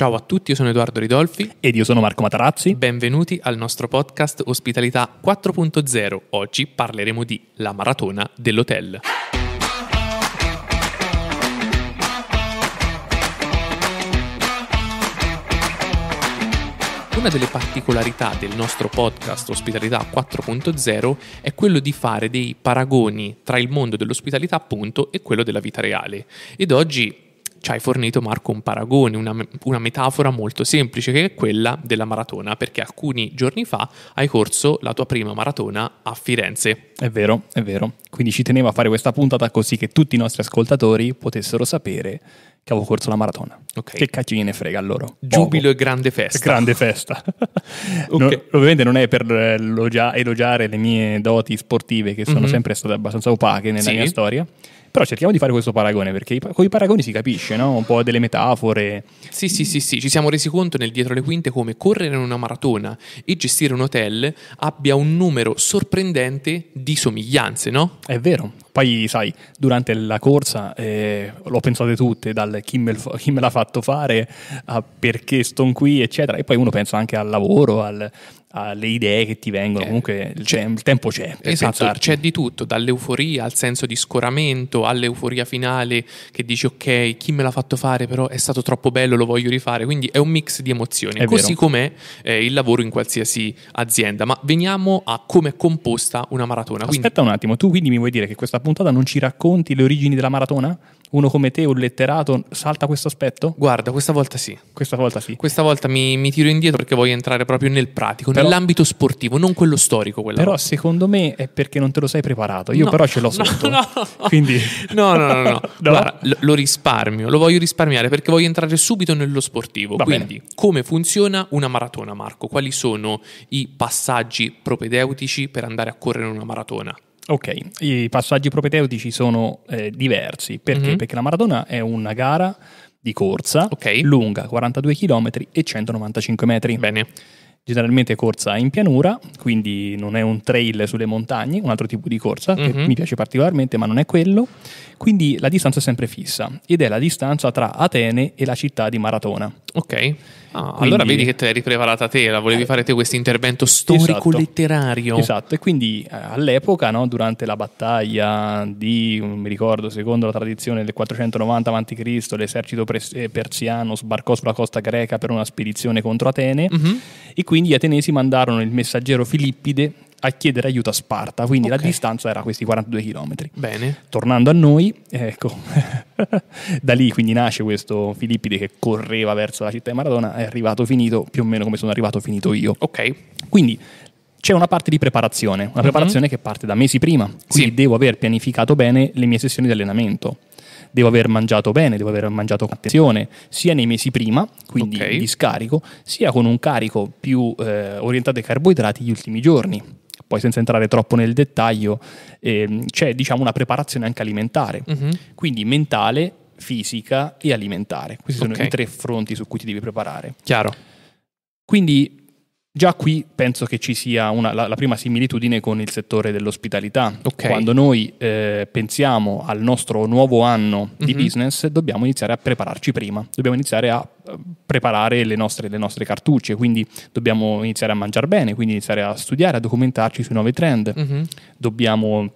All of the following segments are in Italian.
Ciao a tutti, io sono Edoardo Ridolfi. Ed io sono Marco Matarazzi. Benvenuti al nostro podcast Ospitalità 4.0. Oggi parleremo di La maratona dell'hotel. Una delle particolarità del nostro podcast Ospitalità 4.0 è quello di fare dei paragoni tra il mondo dell'ospitalità appunto e quello della vita reale. Ed oggi ci hai fornito Marco un paragone, una, una, metafora molto semplice che è quella della maratona, perché alcuni giorni fa hai corso la tua prima maratona a Firenze. È vero, è vero. Quindi ci tenevo a fare questa puntata così che tutti i nostri ascoltatori potessero sapere che avevo corso la maratona. Okay. Che cacchio gliene frega loro? Giubilo Poco. e grande festa. Grande festa. okay. non, ovviamente non è per elogiare le mie doti sportive che sono mm-hmm. sempre state abbastanza opache nella sì. mia storia però cerchiamo di fare questo paragone perché con i paragoni si capisce, no? Un po' delle metafore. Sì, sì, sì, sì, ci siamo resi conto nel dietro le quinte come correre una maratona e gestire un hotel abbia un numero sorprendente di somiglianze, no? È vero. Poi, sai, durante la corsa eh, l'ho pensate tutte, dal chi me, chi me l'ha fatto fare a perché sto qui, eccetera. E poi uno pensa anche al lavoro, al alle idee che ti vengono, eh, comunque cioè, il tempo c'è. Per esatto, pensarci. c'è di tutto, dall'euforia al senso di scoramento, all'euforia finale che dici ok, chi me l'ha fatto fare però è stato troppo bello, lo voglio rifare, quindi è un mix di emozioni, è così vero. com'è eh, il lavoro in qualsiasi azienda, ma veniamo a come è composta una maratona. Aspetta quindi... un attimo, tu quindi mi vuoi dire che questa puntata non ci racconti le origini della maratona? uno come te, un letterato, salta questo aspetto? Guarda, questa volta sì. Questa volta sì. Questa volta mi, mi tiro indietro perché voglio entrare proprio nel pratico, però, nell'ambito sportivo, non quello storico. Però volta. secondo me è perché non te lo sei preparato. Io no, però ce l'ho sotto. No, no. Quindi... no, no, no. no. no? Guarda, lo, lo, risparmio, lo voglio risparmiare perché voglio entrare subito nello sportivo. Va Quindi, bene. come funziona una maratona, Marco? Quali sono i passaggi propedeutici per andare a correre una maratona? Ok, i passaggi propedeutici sono eh, diversi perché? Mm-hmm. perché la maratona è una gara di corsa okay. lunga 42 km e 195 metri. Bene. Generalmente corsa in pianura, quindi non è un trail sulle montagne, un altro tipo di corsa mm-hmm. che mhm. mi piace particolarmente, ma non è quello. Quindi la distanza è sempre fissa ed è la distanza tra Atene e la città di Maratona. Ok. Ah, quindi... Allora vedi che te l'hai preparata te, la volevi eh, fare te questo intervento storico-letterario. Esatto. esatto. e quindi eh, all'epoca, no, durante la battaglia di, mm, mi ricordo, secondo la tradizione del 490 a.C., l'esercito eh, persiano sbarcò sulla costa greca per una spedizione contro Atene mm-hmm. e quindi gli atenesi mandarono il messaggero Filippide a chiedere aiuto a Sparta, quindi okay. la distanza era questi 42 km. Bene. Tornando a noi, ecco, da lì quindi nasce questo Filippide che correva verso la città di Maradona, è arrivato finito più o meno come sono arrivato finito io. Ok. Quindi c'è una parte di preparazione, una mhm. preparazione mm-hmm. che parte da mesi prima, quindi sì. devo aver pianificato bene le mie sessioni di allenamento devo aver mangiato bene, devo aver mangiato con attenzione, sia nei mesi prima, quindi okay. di scarico, sia con un carico più eh, orientato ai carboidrati gli ultimi giorni. Poi senza entrare troppo nel dettaglio, ehm, c'è diciamo una preparazione anche alimentare, mm-hmm. quindi mentale, fisica e alimentare. Questi okay. sono i tre fronti su cui ti devi preparare. Chiaro. Quindi Già qui penso che ci sia una, la, la, prima similitudine con il settore dell'ospitalità. Okay. Quando noi eh, pensiamo al nostro nuovo anno di mm-hmm. business, dobbiamo iniziare a prepararci prima, dobbiamo iniziare a eh, preparare le nostre, le nostre, cartucce, quindi dobbiamo iniziare a mangiare bene, quindi iniziare a studiare, a documentarci sui nuovi trend, mm-hmm. dobbiamo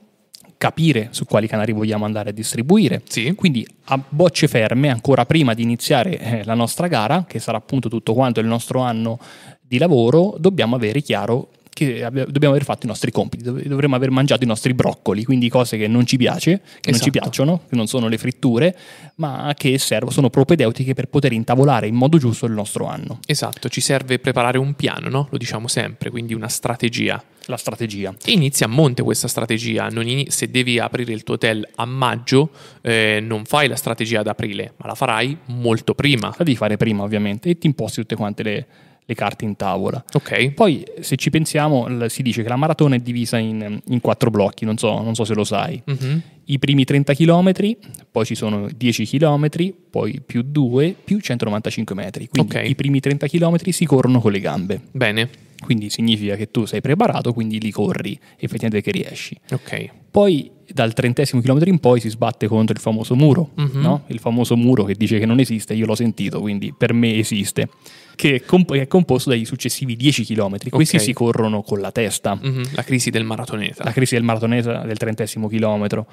capire su quali canali vogliamo andare a distribuire. Sì. Quindi a bocce ferme, ancora prima di iniziare eh, la nostra gara, che sarà appunto tutto quanto il nostro anno di lavoro dobbiamo avere chiaro che dobbiamo aver fatto i nostri compiti, dovremmo aver mangiato i nostri broccoli, quindi cose che non ci piace, che esatto. non ci esatto. piacciono, che non sono le fritture, ma che servono, sono propedeutiche per poter intavolare in modo giusto il nostro anno. Esatto, ci serve preparare un piano, no? Lo diciamo sempre, quindi una strategia. La strategia. E inizia a monte questa strategia, in- se devi aprire il tuo hotel a maggio, eh, non fai la strategia ad aprile, ma la farai molto prima. La devi fare prima ovviamente e ti imposti tutte quante le le carte in tavola. Okay. Poi, se ci pensiamo, si dice che la maratona è divisa in, in quattro blocchi, non so, non so, se lo sai. Mm-hmm. I primi 30 km, poi ci sono 10 km, poi più 2, più 195 metri. Quindi okay. i primi 30 km si corrono con le gambe. Bene. Quindi significa che tu sei preparato, quindi li corri effettivamente che riesci. Okay. Poi dal trentesimo chilometro in poi si sbatte contro il famoso muro, mm-hmm. no? il famoso muro che dice che non esiste, io l'ho sentito, quindi per me esiste, che è, comp- è composto dai successivi 10 chilometri. Questi si corrono con la testa. Mm-hmm. La crisi del maratoneta. La crisi del maratoneta del trentesimo chilometro.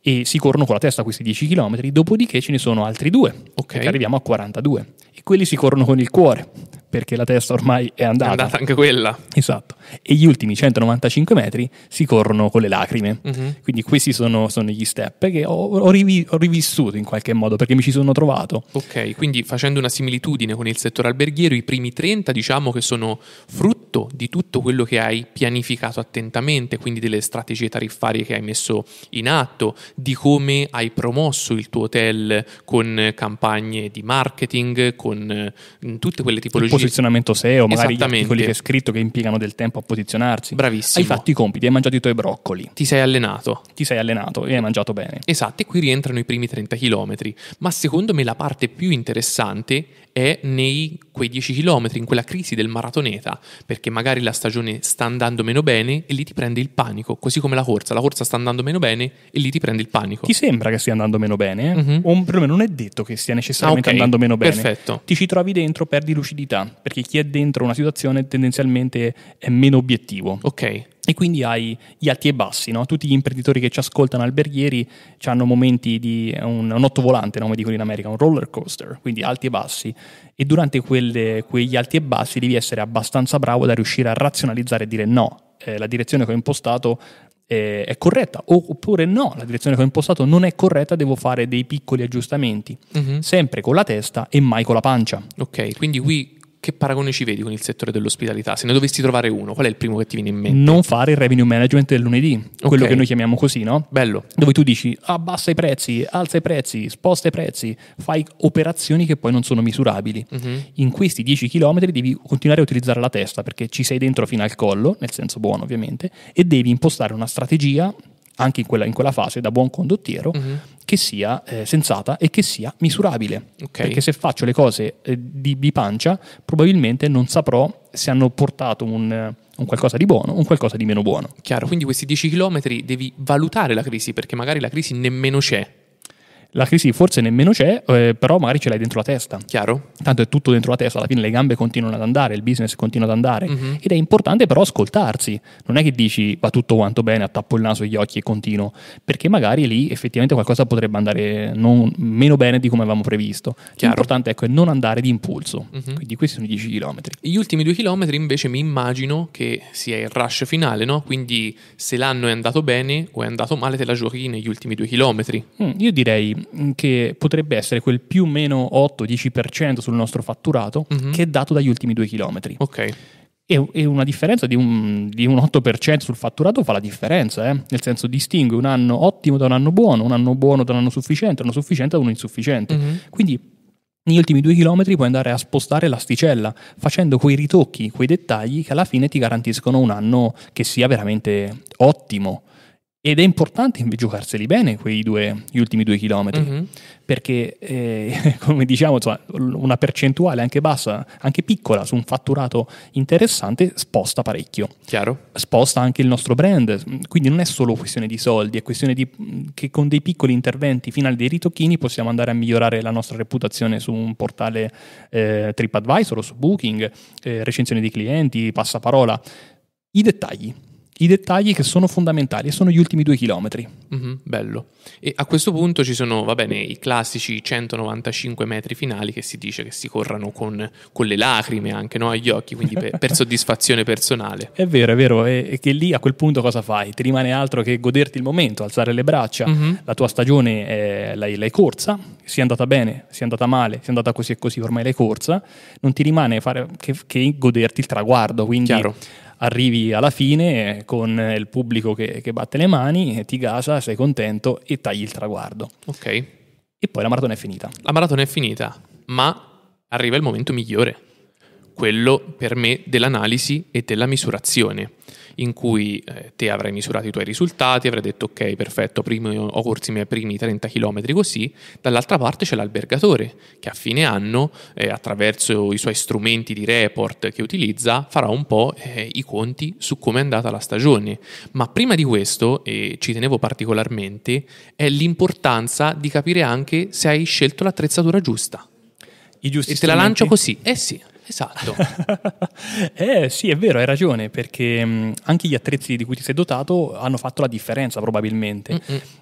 E si corrono con la testa questi 10 km, dopodiché ce ne sono altri due, okay. arriviamo a 42, e quelli si corrono con il cuore perché la testa ormai è andata. È andata anche quella. Esatto. E gli ultimi 195 metri si corrono con le lacrime. Mm-hmm. Quindi questi sono, sono, gli step che ho, ho, rivi, ho, rivissuto in qualche modo perché mi ci sono trovato. Ok, quindi facendo una similitudine con il settore alberghiero, i primi 30 diciamo che sono frutto di tutto quello che hai pianificato attentamente, quindi delle strategie tariffarie che hai messo in atto, di come hai promosso il tuo hotel con campagne di marketing, con eh, tutte quelle tipologie posizionamento SEO, magari quelli che hai scritto che impiegano del tempo a posizionarsi. Bravissimo. Hai fatto i compiti, hai mangiato i tuoi broccoli. Ti sei allenato. Ti sei allenato e hai mangiato bene. Esatto, e qui rientrano i primi 30 km. Ma secondo me la parte più interessante è nei quei 10 km, in quella crisi del maratoneta, perché magari la stagione sta andando meno bene e lì ti prende il panico, così come la corsa. La corsa sta andando meno bene e lì ti prende il panico. Ti sembra che stia andando meno bene, eh? mm-hmm. o perlomeno non è detto che stia necessariamente ah, okay. andando meno bene. Perfetto. Ti ci trovi dentro, perdi lucidità perché chi è dentro una situazione tendenzialmente è meno obiettivo. Ok. E quindi hai gli alti e bassi, no? tutti gli imprenditori che ci ascoltano alberghieri hanno momenti di un, un otto volante, come dicono in America, un roller coaster, quindi alti e bassi. E durante quelle, quegli alti e bassi devi essere abbastanza bravo da riuscire a razionalizzare e dire no, eh, la direzione che ho impostato eh, è corretta, oppure no, la direzione che ho impostato non è corretta, devo fare dei piccoli aggiustamenti, mm-hmm. sempre con la testa e mai con la pancia. Ok, quindi qui che paragone ci vedi con il settore dell'ospitalità? Se ne dovessi trovare uno, qual è il primo che ti viene in mente? Non fare il revenue management del lunedì, okay. quello che noi chiamiamo così, no? Bello. Dove tu dici abbassa i prezzi, alza i prezzi, sposta i prezzi, fai operazioni che poi non sono misurabili. Uh-huh. In questi 10 km devi continuare a utilizzare la testa perché ci sei dentro fino al collo, nel senso buono ovviamente, e devi impostare una strategia anche in quella, in quella fase, da buon condottiero, mm-hmm. che sia eh, sensata e che sia misurabile. Okay. Perché se faccio le cose eh, di, di, pancia, probabilmente non saprò se hanno portato un eh, un qualcosa di buono, o un qualcosa di meno buono. Chiaro, quindi questi 10 km devi valutare la crisi perché magari la crisi nemmeno c'è la crisi forse nemmeno c'è, eh, però magari ce l'hai dentro la testa. Chiaro. Tanto è tutto dentro la testa, alla fine le gambe continuano ad andare, il business continua ad andare mm-hmm. ed è importante però ascoltarsi. Non è che dici va tutto quanto bene, attappo il naso e gli occhi e continuo, perché magari lì effettivamente qualcosa potrebbe andare non, meno bene di come avevamo previsto. Chiaro. L'importante ecco, è non andare di impulso. Mm-hmm. Quindi questi sono i 10 km. Gli ultimi 2 chilometri invece mi immagino che sia il rush finale, no? Quindi se l'anno è andato bene o è andato male te la giochi negli ultimi 2 chilometri. Mm, io direi Mm, che potrebbe essere quel più o meno 8-10% sul nostro fatturato mm-hmm. che è dato dagli ultimi due chilometri. Ok. E, una differenza di un, di un, 8% sul fatturato fa la differenza, eh? nel senso distingue un anno ottimo da un anno buono, un anno buono da un anno sufficiente, un anno sufficiente da uno insufficiente. Mm-hmm. Quindi negli ultimi due chilometri puoi andare a spostare l'asticella facendo quei ritocchi, quei dettagli che alla fine ti garantiscono un anno che sia veramente ottimo. Ed è importante giocarseli bene quei due, gli ultimi due chilometri, mm-hmm. perché eh, come diciamo insomma, una percentuale anche bassa, anche piccola su un fatturato interessante sposta parecchio. Chiaro. Sposta anche il nostro brand, quindi non è solo questione di soldi, è questione di, che con dei piccoli interventi finali dei ritocchini possiamo andare a migliorare la nostra reputazione su un portale eh, TripAdvisor o su Booking, eh, recensioni di clienti, passaparola, i dettagli i dettagli che sono fondamentali e sono gli ultimi due chilometri. Mm-hmm, bello. E a questo punto ci sono, va bene, i classici 195 metri finali che si dice che si corrano con, con le lacrime anche no? agli occhi, quindi per, per, soddisfazione personale. È vero, è vero, e che lì a quel punto cosa fai? Ti rimane altro che goderti il momento, alzare le braccia, mm-hmm. la tua stagione è, eh, l'hai, l'hai corsa, sia andata bene, sia andata male, sia andata così e così, ormai l'hai corsa, non ti rimane fare che, che goderti il traguardo, quindi Chiaro arrivi alla fine con il pubblico che, che batte le mani, ti gasa, sei contento e tagli il traguardo. Ok. E poi la maratona è finita. La maratona è finita, ma arriva il momento migliore quello per me dell'analisi e della misurazione, in cui eh, te avrai misurato i tuoi risultati, avrai detto ok, perfetto, primi, ho corso i miei primi 30 km così, dall'altra parte c'è l'albergatore che a fine anno, eh, attraverso i suoi strumenti di report che utilizza, farà un po' eh, i conti su come è andata la stagione. Ma prima di questo, e ci tenevo particolarmente, è l'importanza di capire anche se hai scelto l'attrezzatura giusta. I giusti e te la lancio così, eh sì. Esatto. eh sì, è vero, hai ragione, perché mh, mm, anche gli attrezzi di cui ti sei dotato hanno fatto la differenza probabilmente.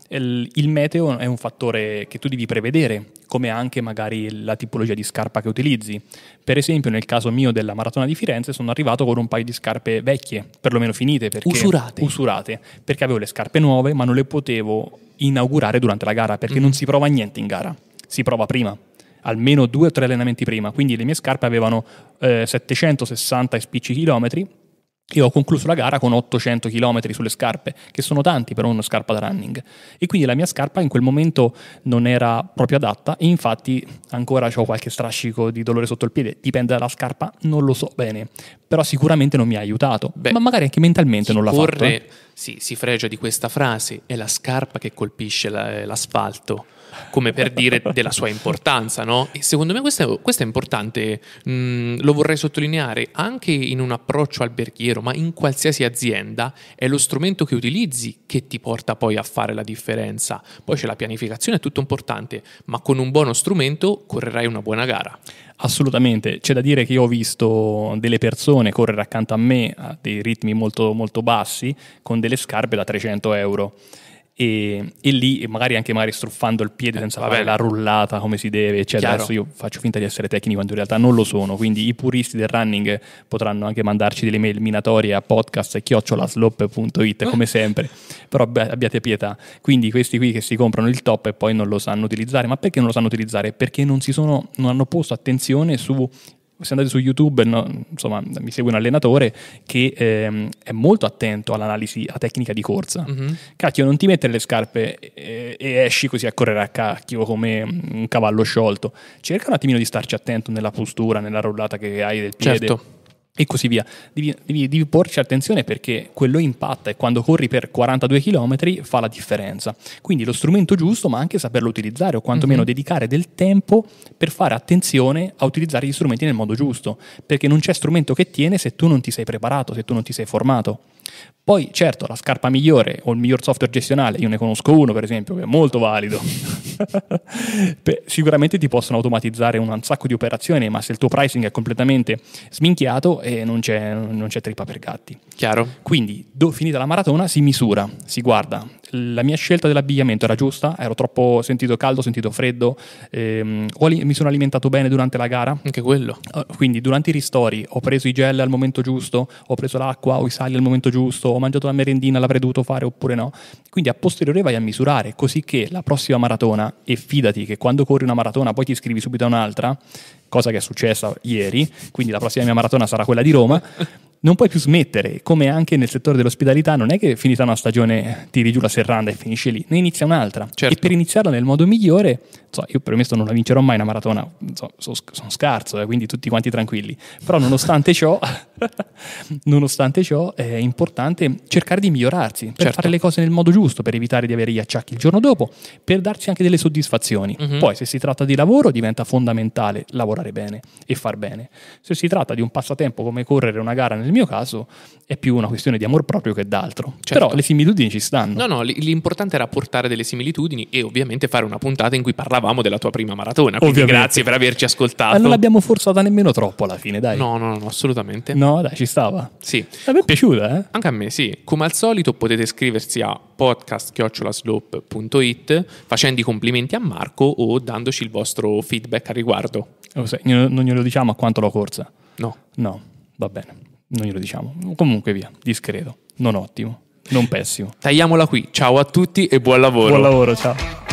Il, il, meteo è un fattore che tu devi prevedere, come anche magari la tipologia di scarpa che utilizzi. Per esempio, nel caso mio della maratona di Firenze sono arrivato con un paio di scarpe vecchie, perlomeno finite, perché, usurate. usurate, perché avevo le scarpe nuove, ma non le potevo inaugurare durante la gara, perché mm. non si prova niente in gara, si prova prima almeno due o tre allenamenti prima, quindi le mie scarpe avevano eh, 760 e spicci chilometri e ho concluso la gara con 800 km sulle scarpe, che sono tanti per una scarpa da running. E quindi la mia scarpa in quel momento non era proprio adatta e infatti ancora ho qualche strascico di dolore sotto il piede, dipende dalla scarpa, non lo so bene, però sicuramente non mi ha aiutato, Beh, ma magari anche mentalmente non l'ha corre, fatto. Eh? Sì, si fregia di questa frase, è la scarpa che colpisce la, eh, l'asfalto come per dire della sua importanza, no? E secondo me questo è, questo è importante, mm, lo vorrei sottolineare anche in un approccio alberghiero, ma in qualsiasi azienda è lo strumento che utilizzi che ti porta poi a fare la differenza. Poi c'è la pianificazione, è tutto importante, ma con un buono strumento correrai una buona gara. Assolutamente, c'è da dire che io ho visto delle persone correre accanto a me a dei ritmi molto, molto bassi con delle scarpe da 300 euro. E, e, lì magari anche magari struffando il piede senza Vabbè. fare la rullata come si deve eccetera. adesso io faccio finta di essere tecnico quando in realtà non lo sono quindi i puristi del running potranno anche mandarci delle mail minatorie a podcast chiocciolaslop.it ah. come sempre però abbiate pietà quindi questi qui che si comprano il top e poi non lo sanno utilizzare ma perché non lo sanno utilizzare? perché non, si sono, non hanno posto attenzione su se andate su YouTube, no, insomma, mi segue un allenatore che ehm, è molto attento all'analisi, alla tecnica di corsa. Mm-hmm. Cacchio, non ti mettere le scarpe e, eh, e, esci così a correre a cacchio come un cavallo sciolto. Cerca un attimino di starci attento nella postura, nella rollata che hai del piede. Certo e così via. Devi, devi, devi, porci attenzione perché quello impatta e quando corri per 42 km fa la differenza. Quindi lo strumento giusto, ma anche saperlo utilizzare o quantomeno mm-hmm. dedicare del tempo per fare attenzione a utilizzare gli strumenti nel modo giusto, perché non c'è strumento che tiene se tu non ti sei preparato, se tu non ti sei formato. Poi, certo, la scarpa migliore o il miglior software gestionale, io ne conosco uno per esempio, che è molto valido. Beh, sicuramente ti possono automatizzare un sacco di operazioni, ma se il tuo pricing è completamente sminchiato, e non c'è, non c'è trippa per gatti. Chiaro. Quindi, do, finita la maratona, si misura, si guarda. La mia scelta dell'abbigliamento era giusta? Ero troppo sentito caldo, sentito freddo? Ehm, mi sono alimentato bene durante la gara? Anche quello. Eh, quindi, durante i ristori, ho preso i gel al momento giusto? Ho preso l'acqua o i sali al momento giusto? Ho mangiato la merendina, l'avrei dovuto fare oppure no? Quindi, a posteriore vai a misurare, così che la prossima maratona, e fidati che quando corri una maratona poi ti iscrivi subito a un'altra, cosa che è successa ieri, quindi la prossima mia maratona sarà quella di Roma. non puoi più smettere, come anche nel settore dell'ospitalità, non è che finita una stagione tiri giù la serranda e finisci lì, ne inizia un'altra. Certo. E per iniziarla nel modo migliore, so, io premesso non la vincerò mai una maratona, so, sono scarso, eh, quindi tutti quanti tranquilli. Però nonostante ciò, nonostante ciò è importante cercare di migliorarsi, per certo. fare le cose nel modo giusto, per evitare di avere gli acciacchi il giorno dopo, per darsi anche delle soddisfazioni. Mm-hmm. Poi se si tratta di lavoro diventa fondamentale lavorare bene e far bene. Se si tratta di un passatempo come correre una gara nel mio caso è più una questione di amor proprio che d'altro. Certo. Però le similitudini ci stanno. No, no, l'importante era portare delle similitudini e ovviamente fare una puntata in cui parlavamo della tua prima maratona. Quindi ovviamente. grazie per averci ascoltato. Ma non l'abbiamo forzata nemmeno troppo alla fine, dai. No, no, no, assolutamente. No, dai, ci stava. Sì. A me è piaciuta, eh? Anche a me, sì. Come al solito potete iscriversi a podcast.slope.it facendo i complimenti a Marco o dandoci il vostro feedback al riguardo. Lo sai, non glielo diciamo a quanto l'ho corsa. No. No, va bene non glielo diciamo. Comunque via, discreto, non ottimo, non pessimo. Tagliamola qui, ciao a tutti e buon lavoro. Buon lavoro, ciao.